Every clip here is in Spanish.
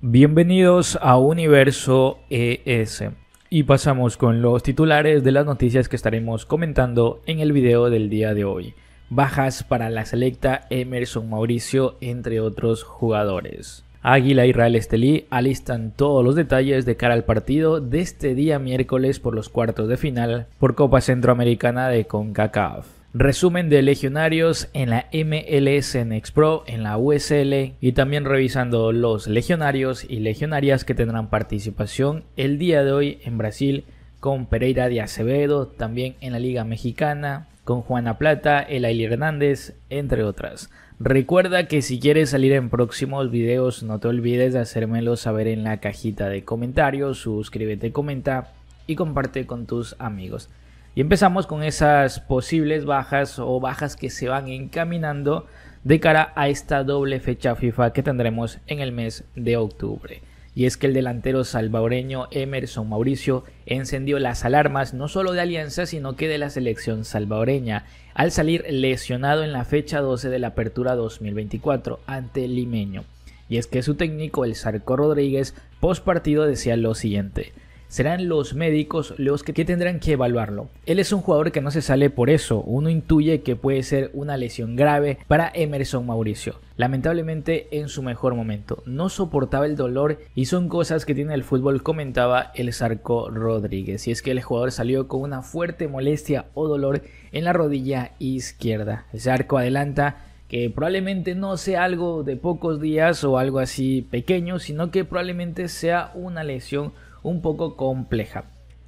Bienvenidos a Universo ES. Y pasamos con los titulares de las noticias que estaremos comentando en el video del día de hoy. Bajas para la selecta Emerson Mauricio, entre otros jugadores. Águila y Rael Estelí alistan todos los detalles de cara al partido de este día miércoles por los cuartos de final por Copa Centroamericana de CONCACAF resumen de legionarios en la MLS Next Pro, en la USL y también revisando los legionarios y legionarias que tendrán participación el día de hoy en Brasil con Pereira de Acevedo, también en la Liga Mexicana, con Juana Plata, Eli Hernández, entre otras. Recuerda que si quieres salir en próximos videos no te olvides de hacérmelo saber en la cajita de comentarios, suscríbete, comenta y comparte con tus amigos. Y empezamos con esas posibles bajas o bajas que se van encaminando de cara a esta doble fecha FIFA que tendremos en el mes de octubre. Y es que el delantero salvadoreño Emerson Mauricio encendió las alarmas no solo de Alianza, sino que de la selección salvadoreña, al salir lesionado en la fecha 12 de la Apertura 2024 ante el limeño. Y es que su técnico, el Sarco Rodríguez, post partido decía lo siguiente serán los médicos los que tendrán que evaluarlo. Él es un jugador que no se sale por eso, uno intuye que puede ser una lesión grave para Emerson Mauricio. Lamentablemente en su mejor momento, no soportaba el dolor y son cosas que tiene el fútbol, comentaba el Zarco Rodríguez. Y es que el jugador salió con una fuerte molestia o dolor en la rodilla izquierda. El Zarco adelanta que probablemente no sea algo de pocos días o algo así pequeño, sino que probablemente sea una lesión un poco compleja.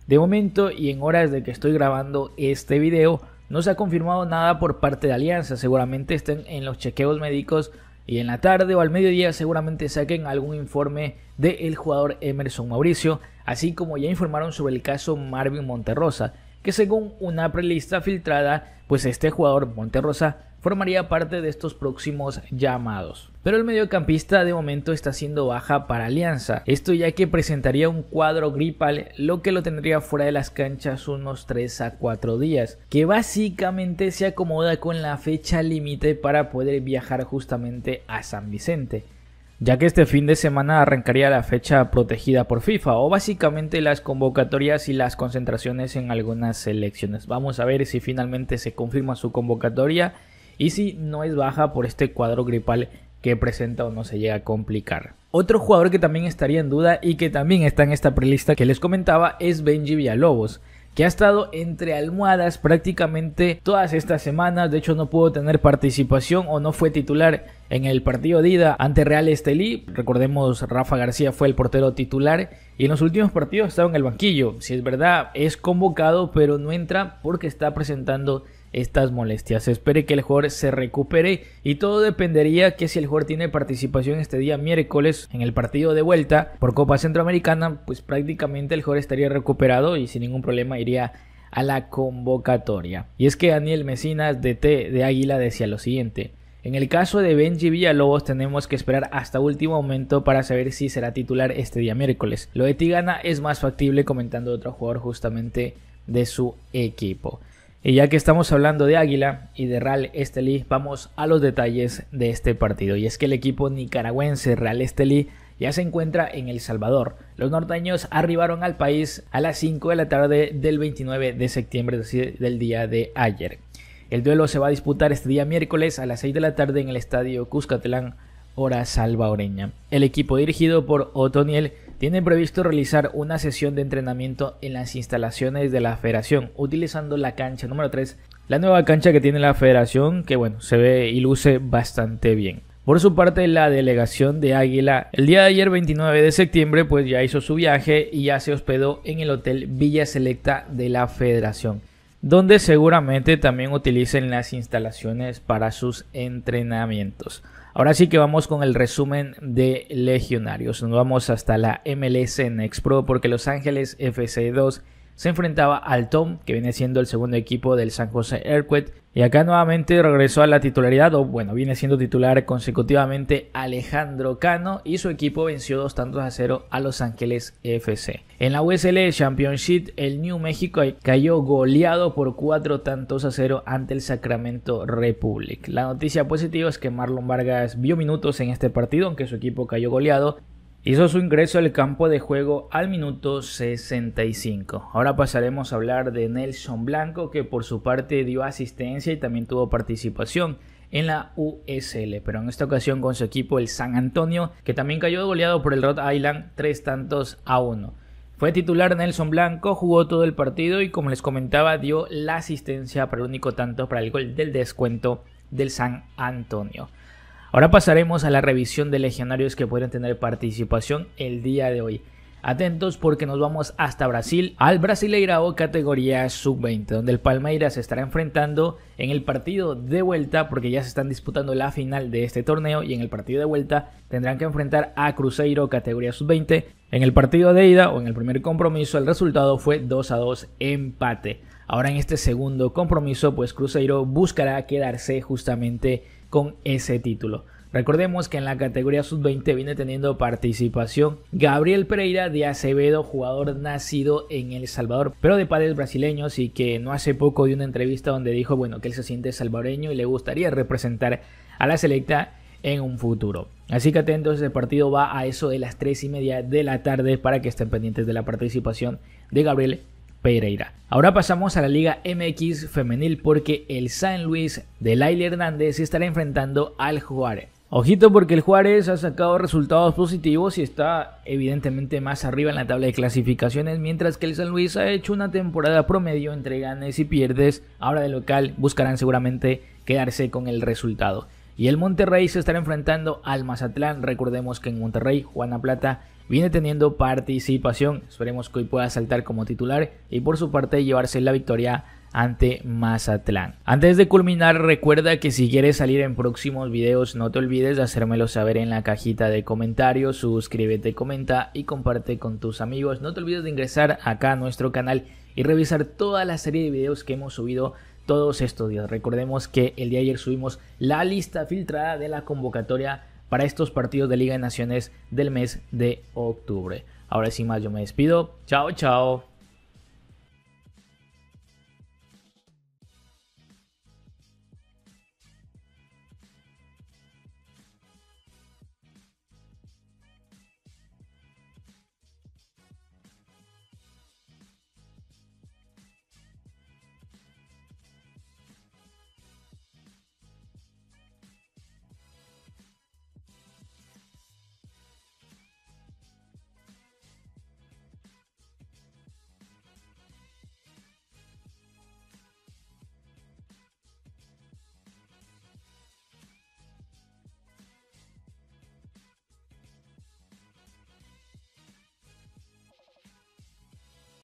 De momento y en horas de que estoy grabando este video, no se ha confirmado nada por parte de Alianza, seguramente estén en los chequeos médicos y en la tarde o al mediodía seguramente saquen algún informe del jugador Emerson Mauricio, así como ya informaron sobre el caso Marvin Monterrosa, que según una prelista filtrada, pues este jugador Monterrosa formaría parte de estos próximos llamados. Pero el mediocampista de momento está siendo baja para Alianza, esto ya que presentaría un cuadro gripal, lo que lo tendría fuera de las canchas unos 3 a 4 días, que básicamente se acomoda con la fecha límite para poder viajar justamente a San Vicente ya que este fin de semana arrancaría la fecha protegida por FIFA o básicamente las convocatorias y las concentraciones en algunas selecciones. Vamos a ver si finalmente se confirma su convocatoria y si no es baja por este cuadro gripal que presenta o no se llega a complicar. Otro jugador que también estaría en duda y que también está en esta prelista que les comentaba es Benji Villalobos, que ha estado entre almohadas prácticamente todas estas semanas, de hecho no pudo tener participación o no fue titular en el partido de ida ante Real Estelí, recordemos Rafa García fue el portero titular y en los últimos partidos estaba en el banquillo, si es verdad es convocado pero no entra porque está presentando estas molestias. Se espere que el jugador se recupere y todo dependería que si el jugador tiene participación este día miércoles en el partido de vuelta por Copa Centroamericana, pues prácticamente el jugador estaría recuperado y sin ningún problema iría a la convocatoria. Y es que Daniel Mesinas de T de Águila decía lo siguiente. En el caso de Benji Villalobos tenemos que esperar hasta último momento para saber si será titular este día miércoles. Lo de Tigana es más factible comentando otro jugador justamente de su equipo. Y ya que estamos hablando de Águila y de Real Estelí, vamos a los detalles de este partido. Y es que el equipo nicaragüense Real Estelí ya se encuentra en El Salvador. Los norteños arribaron al país a las 5 de la tarde del 29 de septiembre, del día de ayer. El duelo se va a disputar este día miércoles a las 6 de la tarde en el estadio Cuscatlán hora salvadoreña. El equipo dirigido por Otoniel tiene previsto realizar una sesión de entrenamiento en las instalaciones de la federación, utilizando la cancha número 3, la nueva cancha que tiene la federación, que bueno, se ve y luce bastante bien. Por su parte, la delegación de Águila, el día de ayer 29 de septiembre, pues ya hizo su viaje y ya se hospedó en el Hotel Villa Selecta de la Federación donde seguramente también utilicen las instalaciones para sus entrenamientos. Ahora sí que vamos con el resumen de legionarios. Nos vamos hasta la MLS Next Pro porque Los Ángeles FC2 se enfrentaba al Tom, que viene siendo el segundo equipo del San Jose Earthquake. Y acá nuevamente regresó a la titularidad, o bueno, viene siendo titular consecutivamente Alejandro Cano y su equipo venció dos tantos a cero a Los Ángeles FC. En la USL Championship, el New México cayó goleado por cuatro tantos a cero ante el Sacramento Republic. La noticia positiva es que Marlon Vargas vio minutos en este partido, aunque su equipo cayó goleado, Hizo su ingreso al campo de juego al minuto 65. Ahora pasaremos a hablar de Nelson Blanco, que por su parte dio asistencia y también tuvo participación en la USL, pero en esta ocasión con su equipo el San Antonio, que también cayó goleado por el Rhode Island tres tantos a uno. Fue titular Nelson Blanco, jugó todo el partido y como les comentaba dio la asistencia para el único tanto para el gol del descuento del San Antonio. Ahora pasaremos a la revisión de legionarios que pueden tener participación el día de hoy. Atentos porque nos vamos hasta Brasil, al Brasileirao categoría sub-20, donde el Palmeiras se estará enfrentando en el partido de vuelta, porque ya se están disputando la final de este torneo y en el partido de vuelta tendrán que enfrentar a Cruzeiro categoría sub-20. En el partido de ida o en el primer compromiso el resultado fue 2 a 2 empate. Ahora en este segundo compromiso pues Cruzeiro buscará quedarse justamente con ese título. Recordemos que en la categoría sub-20 viene teniendo participación Gabriel Pereira de Acevedo, jugador nacido en El Salvador, pero de padres brasileños y que no hace poco dio una entrevista donde dijo, bueno, que él se siente salvadoreño y le gustaría representar a la selecta en un futuro. Así que atentos, el partido va a eso de las 3 y media de la tarde para que estén pendientes de la participación de Gabriel Pereira. Ahora pasamos a la Liga MX femenil porque el San Luis de Laila Hernández se estará enfrentando al Juárez. Ojito porque el Juárez ha sacado resultados positivos y está evidentemente más arriba en la tabla de clasificaciones, mientras que el San Luis ha hecho una temporada promedio entre ganes y pierdes. Ahora de local buscarán seguramente quedarse con el resultado. Y el Monterrey se estará enfrentando al Mazatlán. Recordemos que en Monterrey, Juana Plata viene teniendo participación. Esperemos que hoy pueda saltar como titular y por su parte llevarse la victoria ante Mazatlán. Antes de culminar, recuerda que si quieres salir en próximos videos, no te olvides de hacérmelo saber en la cajita de comentarios, suscríbete, comenta y comparte con tus amigos. No te olvides de ingresar acá a nuestro canal y revisar toda la serie de videos que hemos subido todos estos días. Recordemos que el día de ayer subimos la lista filtrada de la convocatoria para estos partidos de Liga de Naciones del mes de octubre. Ahora sin más, yo me despido. Chao, chao.